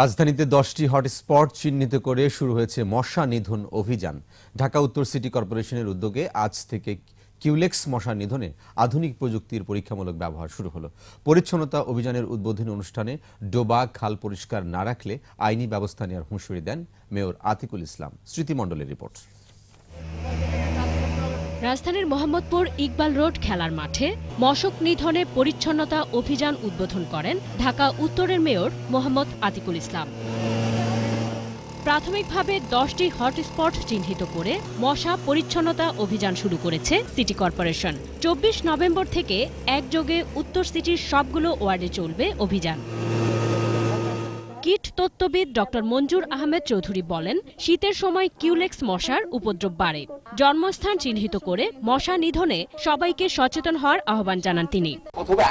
রাজধানীতে দশটি হটস্পট চিহ্নিত করে শুরু হয়েছে মশা নিধন অভিযান ঢাকা উত্তর সিটি কর্পোরেশনের উদ্যোগে আজ থেকে কিউলেক্স মশা নিধনে আধুনিক প্রযুক্তির পরীক্ষামূলক ব্যবহার শুরু হলো পরিচ্ছন্নতা অভিযানের উদ্বোধনী অনুষ্ঠানে ডোবা খাল পরিষ্কার না রাখলে আইনি ব্যবস্থা নেওয়ার হুঁশিয়ারি দেন মেয়র আতিকুল ইসলাম স্মৃতিমণ্ডলের রিপোর্ট রাজধানীর মোহাম্মদপুর ইকবাল রোড খেলার মাঠে মশক নিধনে পরিচ্ছন্নতা অভিযান উদ্বোধন করেন ঢাকা উত্তরের মেয়র মোহাম্মদ আতিকুল ইসলাম প্রাথমিকভাবে দশটি হটস্পট চিহ্নিত করে মশা পরিচ্ছন্নতা অভিযান শুরু করেছে সিটি কর্পোরেশন চব্বিশ নভেম্বর থেকে একযোগে উত্তর সিটির সবগুলো ওয়ার্ডে চলবে অভিযান কীট তত্ত্ববিদ ডক্টর মঞ্জুর আহমেদ চৌধুরী বলেন শীতের সময় কিউলেক্স মশার উপদ্রব বাড়ে জন্মস্থান চিহ্নিত করে মশা নিধনে সবাইকে সচেতন হওয়ার আহ্বান জানান তিনি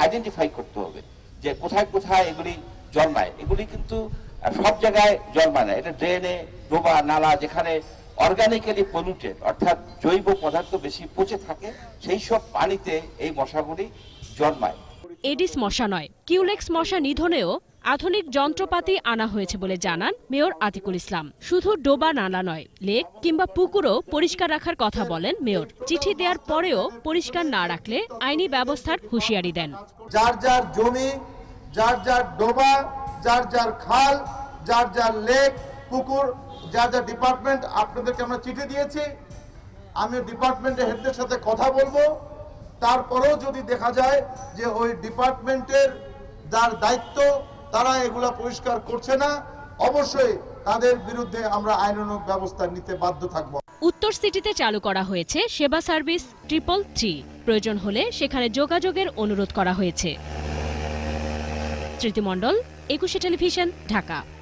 আইডেন্টিফাই করতে হবে যে কোথায় কোথায় এগুলি জন্মায় এগুলি কিন্তু সব জায়গায় জন্মায় না এটা ড্রেনে ডোবা নালা যেখানে অর্গানিক্যালি পলিউটেড অর্থাৎ জৈব পদার্থ বেশি পচে থাকে সেই সব পানিতে এই মশাগুলি জন্মায় এডিস মশা নয় কিউলেক্স মশা নিধনেও আধুনিক যন্ত্রপাতি আনা হয়েছে বলে জানান মেয়র আতিকুল ইসলাম শুধু ডোবা নালা নয় লেক কিংবা পুকুরও পরিষ্কার রাখার কথা বলেন মেয়র চিঠি দেওয়ার পরেও পরিষ্কার না রাখলে আইনি ব্যবস্থার হুঁশিয়ারি দেন যার যার জমি যার যার ডোবা যার যার খাল যার যার লেক পুকুর যার যার ডিপার্টমেন্ট আপনাদেরকে আমরা চিঠি দিয়েছি আমি ডিপার্টমেন্টের হেডদের সাথে কথা বলবো তারপরেও যদি দেখা যায় যে ওই ডিপার্টমেন্টের যার দায়িত্ব তারা এগুলা পরিষ্কার করছে না অবশ্যই তাদের বিরুদ্ধে আমরা আইনানুগ ব্যবস্থা নিতে বাধ্য থাকব উত্তর সিটিতে চালু করা হয়েছে সেবা সার্ভিস ট্রিপল থ্রি প্রয়োজন হলে সেখানে যোগাযোগের অনুরোধ করা হয়েছে স্মৃতিমণ্ডল একুশে টেলিভিশন ঢাকা